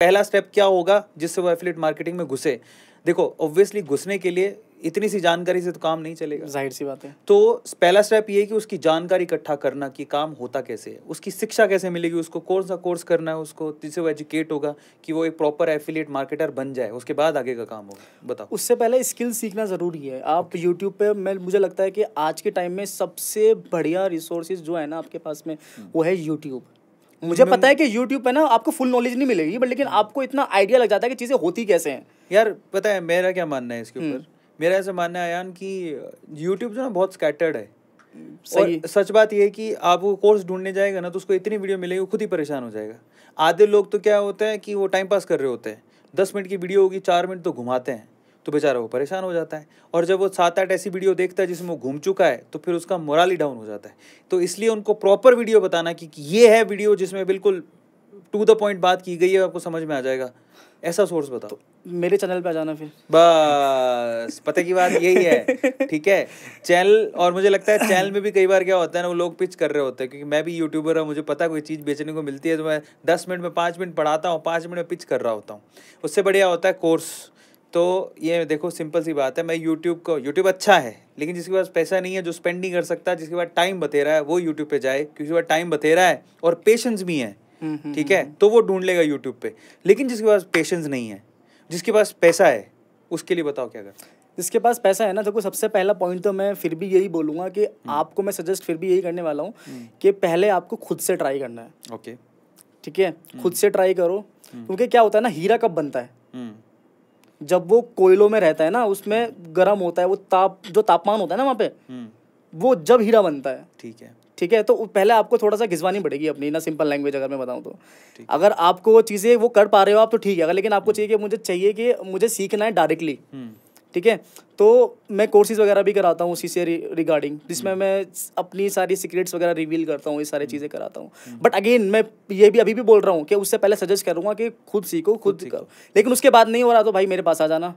पहला स्टेप क्या होगा जिससे वो एफिलेट मार्केटिंग में घुसे देखो ऑब्वियसली घुसने के लिए इतनी सी जानकारी से तो काम नहीं चलेगा जाहिर सी बात है तो पहला स्टेप ये है कि उसकी जानकारी इकट्ठा करना कि काम होता कैसे है उसकी शिक्षा कैसे मिलेगी उसको कौन सा कोर्स करना है उसको जिससे वो एजुकेट होगा कि वो एक प्रॉपर एफिलिएट मार्केटर बन जाए उसके बाद आगे का काम होगा बताओ उससे पहले स्किल सीखना ज़रूरी है आप okay. यूट्यूब पर मैं मुझे लगता है कि आज के टाइम में सबसे बढ़िया रिसोर्सेज जो है ना आपके पास में हम्म। वो है यूट्यूब मुझे पता है कि YouTube पे ना आपको फुल नॉलेज नहीं मिलेगी बट लेकिन आपको इतना आइडिया लग जाता है कि चीज़ें होती कैसे हैं यार पता है मेरा क्या मानना है इसके हम्म। ऊपर मेरा ऐसा मानना है यान कि यूट्यूब जो ना बहुत स्कैटर्ड है सही सच बात यह है कि आप वो कोर्स ढूंढने जाएगा ना तो उसको इतनी वीडियो मिलेगी वो खुद ही परेशान हो जाएगा आधे लोग तो क्या होते हैं कि वो टाइम पास कर रहे होते हैं दस मिनट की वीडियो होगी चार मिनट तो घुमाते हैं तो बेचारा वो परेशान हो जाता है और जब वो सात आठ ऐसी वीडियो देखता है जिसमें वो घूम चुका है तो फिर उसका मोरल ही डाउन हो जाता है तो इसलिए उनको प्रॉपर वीडियो बताना कि ये है वीडियो जिसमें बिल्कुल टू द पॉइंट बात की गई है आपको समझ में आ जाएगा ऐसा सोर्स बताओ तो मेरे चैनल पे आ जाना फिर बस पता की बात यही है ठीक है चैनल और मुझे लगता है चैनल में भी कई बार क्या होता है ना वो लोग पिच कर रहे होते हैं क्योंकि मैं भी यूट्यूबर हूँ मुझे पता कोई चीज़ बेचने को मिलती है तो मैं दस मिनट में पाँच मिनट पढ़ाता हूँ पाँच मिनट में पिच कर रहा होता हूँ उससे बढ़िया होता है कोर्स तो ये देखो सिंपल सी बात है मैं यूट्यूब को यूट्यूब अच्छा है लेकिन जिसके पास पैसा नहीं है जो स्पेंड नहीं कर सकता जिसके पास टाइम बतेरा है वो यूट्यूब पे जाए क्योंकि पास टाइम बतेरा है और पेशेंस भी है हम्म, हम्म, ठीक है हम्म। तो वो ढूंढ लेगा यूट्यूब पे लेकिन जिसके पास पेशेंस नहीं है जिसके पास पैसा है उसके लिए बताओ क्या कर जिसके पास पैसा है ना देखो तो सबसे पहला पॉइंट तो मैं फिर भी यही बोलूँगा कि आपको मैं सजेस्ट फिर भी यही करने वाला हूँ कि पहले आपको खुद से ट्राई करना है ओके ठीक है खुद से ट्राई करो क्योंकि क्या होता है ना हीरा कब बनता है जब वो कोयलों में रहता है ना उसमें गर्म होता है वो ताप जो तापमान होता है ना वहाँ पे हम्म। वो जब हीरा बनता है ठीक है ठीक है तो पहले आपको थोड़ा सा घिसवानी पड़ेगी अपनी ना सिंपल लैंग्वेज अगर मैं बताऊँ तो अगर आपको वो चीज़ें वो कर पा रहे हो आप तो ठीक है अगर लेकिन आपको हम्म। चाहिए कि मुझे चाहिए कि मुझे सीखना है डायरेक्टली ठीक है तो मैं कोर्सेज़ वगैरह भी कराता हूँ उसी से रिगार्डिंग जिसमें hmm. मैं अपनी सारी सीक्रेट्स वगैरह रिवील करता हूँ ये सारी hmm. चीज़ें कराता हूँ बट hmm. अगेन मैं ये भी अभी भी बोल रहा हूँ कि उससे पहले सजेस्ट करूँगा कि खुद सीखो खुद करो लेकिन उसके बाद नहीं हो रहा तो भाई मेरे पास आ जाना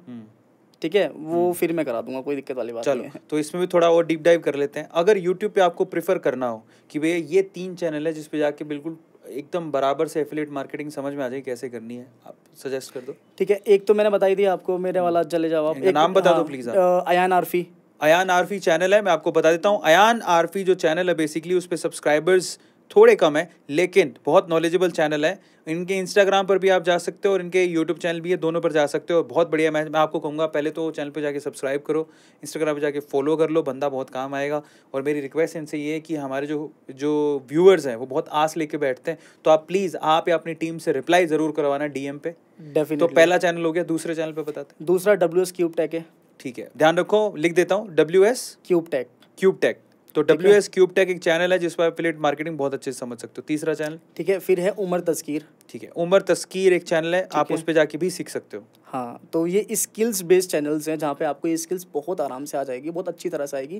ठीक है वो फिर मैं करा दूंगा कोई दिक्कत वाली बात चलो तो इसमें भी थोड़ा और डीप डाइव कर लेते हैं अगर यूट्यूब पे आपको प्रेफर करना हो कि भैया ये तीन चैनल है जिसपे जाके बिल्कुल एकदम बराबर से एफिलेट मार्केटिंग समझ में आ जाए कैसे करनी है आप सजेस्ट कर दो ठीक है एक तो मैंने बताई दी आपको मेरे वाला चले जाओ आप एक, नाम बता दो हाँ, प्लीज़ अयान आरफी अयान आरफी चैनल है मैं आपको बता देता हूँ अयान आरफी जो चैनल है बेसिकली उस पर सब्सक्राइबर्स थोड़े कम है लेकिन बहुत नॉलेजेबल चैनल है इनके इंस्टाग्राम पर भी आप जा सकते हो और इनके यूट्यूब चैनल भी है दोनों पर जा सकते हो बहुत बढ़िया मैं मैं आपको कहूँगा पहले तो चैनल पर जाके सब्सक्राइब करो इंस्टाग्राम पर जाके फॉलो कर लो बंदा बहुत काम आएगा और मेरी रिक्वेस्ट इनसे ये है कि हमारे जो जो व्यूअर्स हैं वो बहुत आस लेके बैठते हैं तो आप प्लीज़ आप या अपनी टीम से रिप्लाई ज़रूर करवाना एम पे डेफिनेटली तो पहला चैनल हो गया दूसरे चैनल पर बताते दूसरा डब्ल्यू एस क्यूब टेक है ठीक है ध्यान रखो लिख देता हूँ W S cube tech cube tech तो डब्ल्यू एस क्यूब टेक एक चैनल है जिस पर एफिलेट मार्केटिंग बहुत अच्छे से समझ सकते हो तीसरा चैनल ठीक है फिर है उमर तस्कीर ठीक है उमर तस्कीर एक चैनल है आप है? उस पर जाके भी सीख सकते हो हाँ तो ये स्किल्स बेस्ड चैनल्स हैं जहाँ पे आपको ये स्किल्स बहुत आराम से आ जाएगी बहुत अच्छी तरह से आएगी